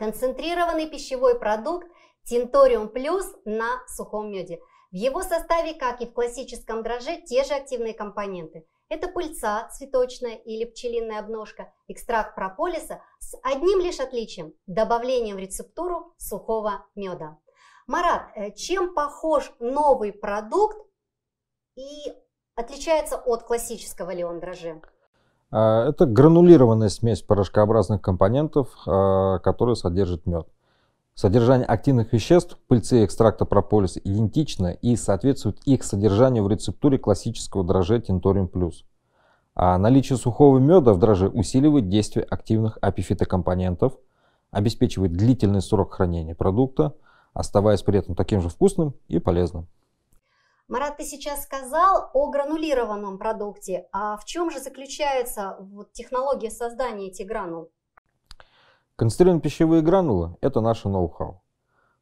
Концентрированный пищевой продукт Тинториум плюс на сухом меде. В его составе, как и в классическом дрожже, те же активные компоненты. Это пыльца, цветочная или пчелиная обножка, экстракт прополиса с одним лишь отличием – добавлением в рецептуру сухого меда. Марат, э, чем похож новый продукт и отличается от классического ли он дрожжа? А, это гранулированная смесь порошкообразных компонентов, а, которые содержит мед. Содержание активных веществ пыльцы и экстракта прополиса идентично и соответствует их содержанию в рецептуре классического дрожжа Тинториум+. Plus. А наличие сухого меда в дрожже усиливает действие активных апифитокомпонентов, обеспечивает длительный срок хранения продукта, оставаясь при этом таким же вкусным и полезным. Марат, ты сейчас сказал о гранулированном продукте. А в чем же заключается вот технология создания этих гранул? Концентрированные пищевые гранулы – это наше ноу-хау.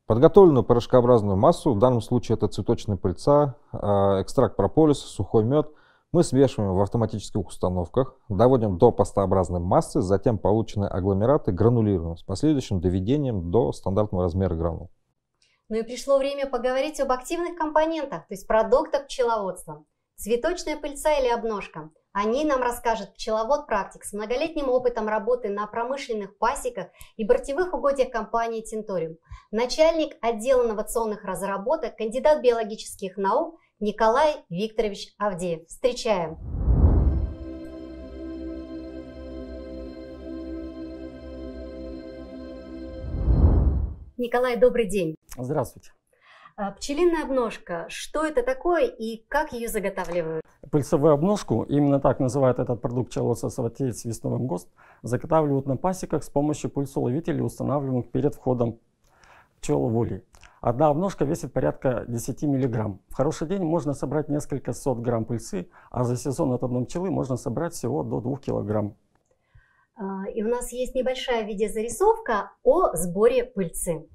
Подготовленную порошкообразную массу, в данном случае это цветочные пыльца, а, экстракт прополиса, сухой мед, мы смешиваем в автоматических установках, доводим до пастообразной массы, затем полученные агломераты гранулируем с последующим доведением до стандартного размера гранул. Ну и пришло время поговорить об активных компонентах, то есть продуктах пчеловодства. Цветочная пыльца или обножка. О ней нам расскажет пчеловод-практик с многолетним опытом работы на промышленных пасеках и бортевых угодьях компании «Тинториум», начальник отдела инновационных разработок, кандидат биологических наук Николай Викторович Авдеев. Встречаем! Николай, добрый день. Здравствуйте. А, пчелиная обножка. Что это такое и как ее заготавливают? Пыльцевую обножку, именно так называют этот продукт пчеловодство-совотеец весновым ГОСТ, заготавливают на пасеках с помощью пыльцеловителей, устанавливаемых перед входом пчел в улей. Одна обножка весит порядка 10 мг. В хороший день можно собрать несколько сот грамм пыльцы, а за сезон от одной пчелы можно собрать всего до 2 килограмм а, и у нас есть небольшая видеозарисовка о сборе пыльцы.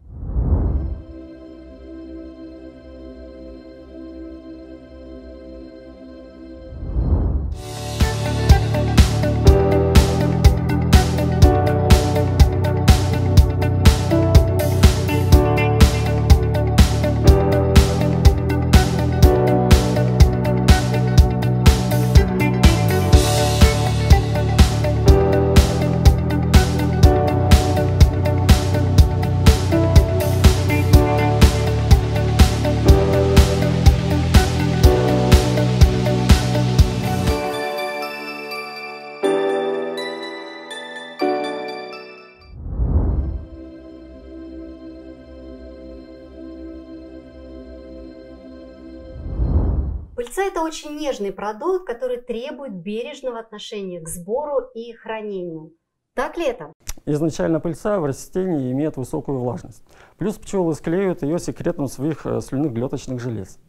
Овца – это очень нежный продукт, который требует бережного отношения к сбору и хранению. Так ли это? Изначально пыльца в растении имеет высокую влажность. Плюс пчелы склеивают ее секретом своих э, слюных глеточных желез.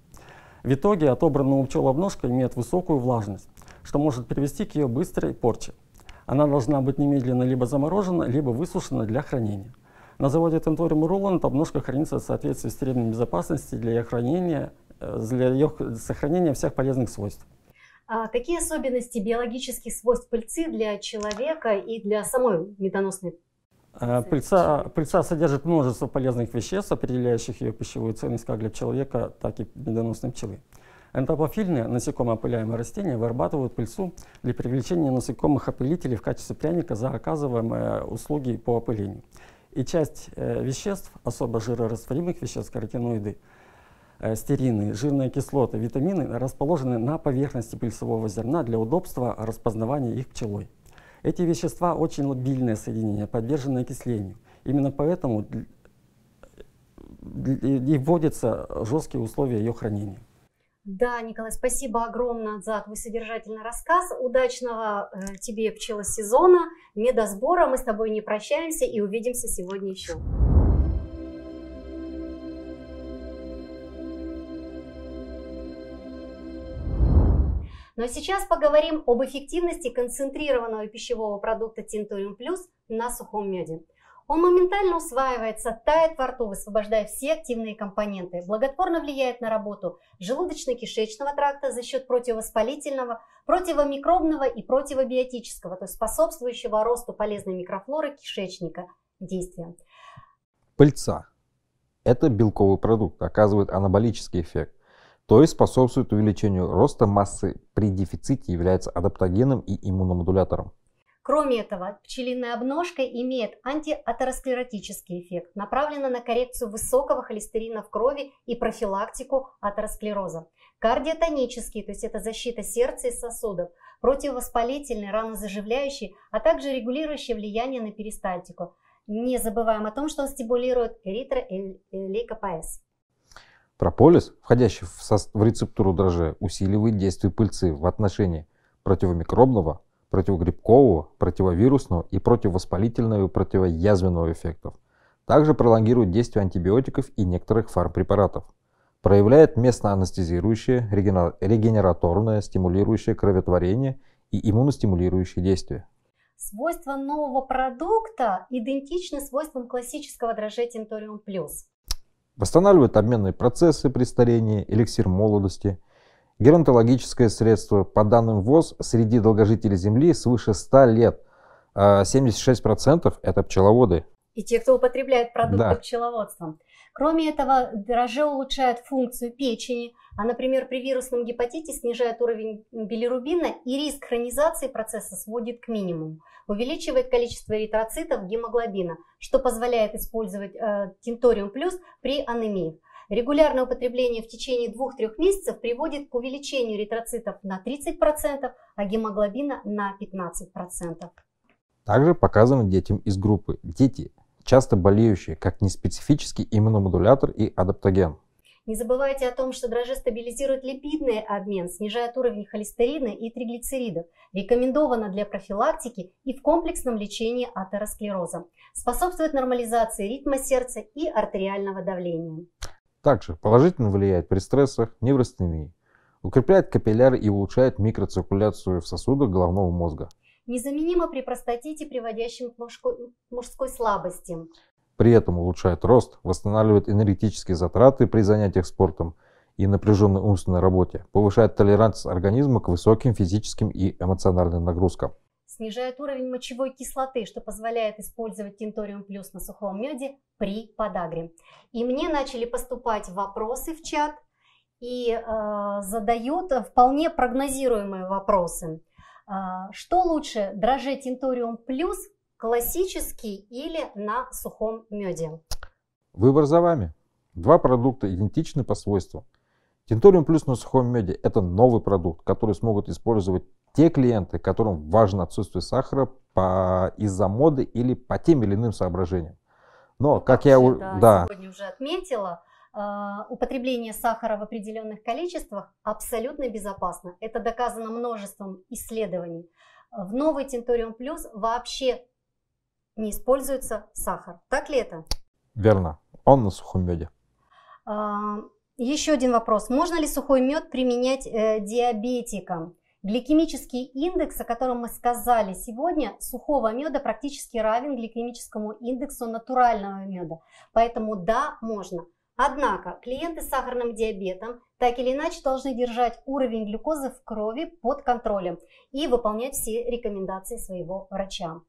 В итоге отобранная у пчел обножка имеет высокую влажность, что может привести к ее быстрой порче. Она должна быть немедленно либо заморожена, либо высушена для хранения. На заводе Tentorium Ruland обножка хранится в соответствии с требованиями безопасности для ее хранения Э, для ее сохранения всех полезных свойств. А какие особенности биологических свойств пыльцы для человека и для самой медоносной э, Пыльца, пыльца содержит множество полезных веществ, определяющих ее пищевую ценность как для человека, так и медоносной пчелы. Энтопофильные насекомые опыляемые растения вырабатывают пыльцу для привлечения насекомых-опылителей в качестве пряника за оказываемые услуги по опылению. И часть э, веществ, особо жирорастворимых веществ, каротиноиды, Э, стерины, жирные кислоты, витамины расположены на поверхности пыльцевого зерна для удобства распознавания их пчелой. Эти вещества очень лобильные соединения, подвержены окислению. Именно поэтому э, и вводятся жесткие условия ее хранения. Да, Николай, спасибо огромное за твой содержательный рассказ. Удачного э, тебе пчелосезона, медосбора. Мы с тобой не прощаемся и увидимся сегодня еще. Но сейчас поговорим об эффективности концентрированного пищевого продукта Тинториум Плюс на сухом меде. Он моментально усваивается, тает во рту, высвобождая все активные компоненты, благотворно влияет на работу желудочно-кишечного тракта за счет противовоспалительного, противомикробного и противобиотического, то есть способствующего росту полезной микрофлоры кишечника действия. Пыльца – это белковый продукт, оказывает анаболический эффект то есть способствует увеличению роста массы при дефиците, является адаптогеном и иммуномодулятором. Кроме этого, пчелиная обножка имеет антиатеросклеротический эффект, направленный на коррекцию высокого холестерина в крови и профилактику атеросклероза. Кардиотонический, то есть это защита сердца и сосудов, противовоспалительный, ранозаживляющий, а также регулирующий влияние на перистальтику. Не забываем о том, что он стимулирует эритроэликопоэз. Э, Прополис, входящий в, со... в рецептуру дрожжей, усиливает действие пыльцы в отношении противомикробного, противогрибкового, противовирусного и противовоспалительного и противоязвенного эффектов. Также пролонгирует действие антибиотиков и некоторых фармпрепаратов. Проявляет местно-анестезирующее, регенераторное, стимулирующее кровотворение и иммуностимулирующее действие. Свойства нового продукта идентичны свойствам классического дрожжей Тенториум Плюс. Восстанавливает обменные процессы при старении, эликсир молодости. Геронтологическое средство. По данным ВОЗ, среди долгожителей Земли свыше 100 лет 76% а, это пчеловоды. И те, кто употребляет продукты да. пчеловодством. Кроме этого, дрожжи улучшают функцию печени, а, например, при вирусном гепатите снижает уровень билирубина и риск хронизации процесса сводит к минимуму. Увеличивает количество эритроцитов гемоглобина, что позволяет использовать э, тинториум плюс при анемии. Регулярное употребление в течение 2-3 месяцев приводит к увеличению эритроцитов на 30%, а гемоглобина на 15%. Также показано детям из группы «Дети», часто болеющие как неспецифический иммуномодулятор и адаптоген. Не забывайте о том, что дрожжи стабилизируют липидный обмен, снижают уровень холестерина и триглицеридов. Рекомендовано для профилактики и в комплексном лечении атеросклероза. Способствует нормализации ритма сердца и артериального давления. Также положительно влияет при стрессах, неврастении. Укрепляет капилляры и улучшает микроциркуляцию в сосудах головного мозга незаменимо при простатите, приводящем к мужской, мужской слабости. При этом улучшает рост, восстанавливает энергетические затраты при занятиях спортом и напряженной умственной работе, повышает толерантность организма к высоким физическим и эмоциональным нагрузкам. Снижает уровень мочевой кислоты, что позволяет использовать тинториум плюс на сухом меде при подагре. И мне начали поступать вопросы в чат и э, задают вполне прогнозируемые вопросы. Э, что лучше, дрожжи Тинториум Плюс классический или на сухом меде? Выбор за вами. Два продукта идентичны по свойствам. Тенториум плюс на сухом меде – это новый продукт, который смогут использовать те клиенты, которым важно отсутствие сахара по, из-за моды или по тем или иным соображениям. Но, как я уже да, да. сегодня уже отметила, э, употребление сахара в определенных количествах абсолютно безопасно. Это доказано множеством исследований. В новый Тенториум Плюс вообще не используется сахар. Так ли это? Верно. Он на сухом меде. А, еще один вопрос. Можно ли сухой мед применять э, диабетикам? Гликемический индекс, о котором мы сказали сегодня, сухого меда практически равен гликемическому индексу натурального меда. Поэтому да, можно. Однако клиенты с сахарным диабетом так или иначе должны держать уровень глюкозы в крови под контролем и выполнять все рекомендации своего врача.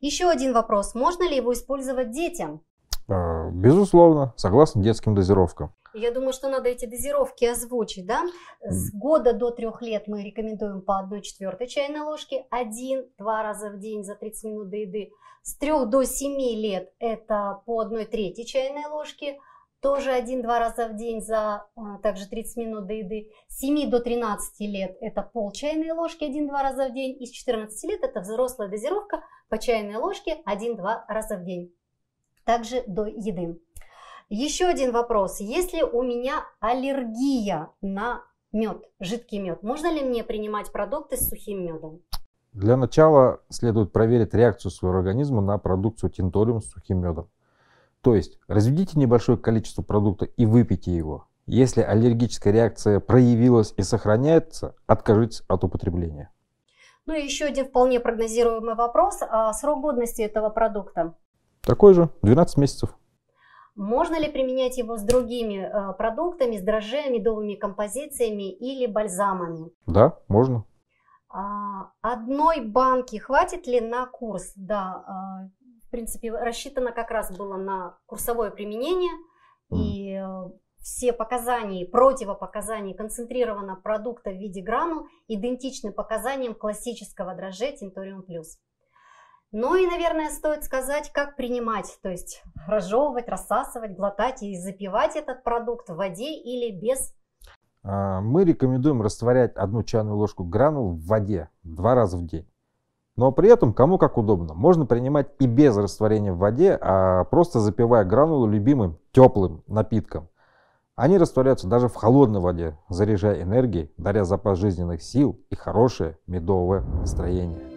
Еще один вопрос. Можно ли его использовать детям? А, безусловно, согласно детским дозировкам. Я думаю, что надо эти дозировки озвучить, да? С года до трех лет мы рекомендуем по одной четвертой чайной ложке, один-два раза в день за 30 минут до еды. С трех до семи лет это по одной третьей чайной ложки – тоже один-два раза в день за а, также 30 минут до еды. С 7 до 13 лет это пол чайной ложки один-два раза в день. И с 14 лет это взрослая дозировка по чайной ложке один-два раза в день. Также до еды. Еще один вопрос. Если у меня аллергия на мед, жидкий мед, можно ли мне принимать продукты с сухим медом? Для начала следует проверить реакцию своего организма на продукцию тинториум с сухим медом. То есть разведите небольшое количество продукта и выпейте его. Если аллергическая реакция проявилась и сохраняется, откажитесь от употребления. Ну и еще один вполне прогнозируемый вопрос. А срок годности этого продукта? Такой же, 12 месяцев. Можно ли применять его с другими э, продуктами, с дрожжами, медовыми композициями или бальзамами? Да, можно. А, одной банки хватит ли на курс? Да, а, принципе, рассчитано как раз было на курсовое применение. И э, все показания и противопоказания концентрированного продукта в виде гранул идентичны показаниям классического дрожжей Тинториум плюс. Ну и, наверное, стоит сказать, как принимать, то есть разжевывать, рассасывать, глотать и запивать этот продукт в воде или без. А, мы рекомендуем растворять одну чайную ложку гранул в воде два раза в день. Но при этом кому как удобно. Можно принимать и без растворения в воде, а просто запивая гранулу любимым теплым напитком. Они растворяются даже в холодной воде, заряжая энергией, даря запас жизненных сил и хорошее медовое настроение.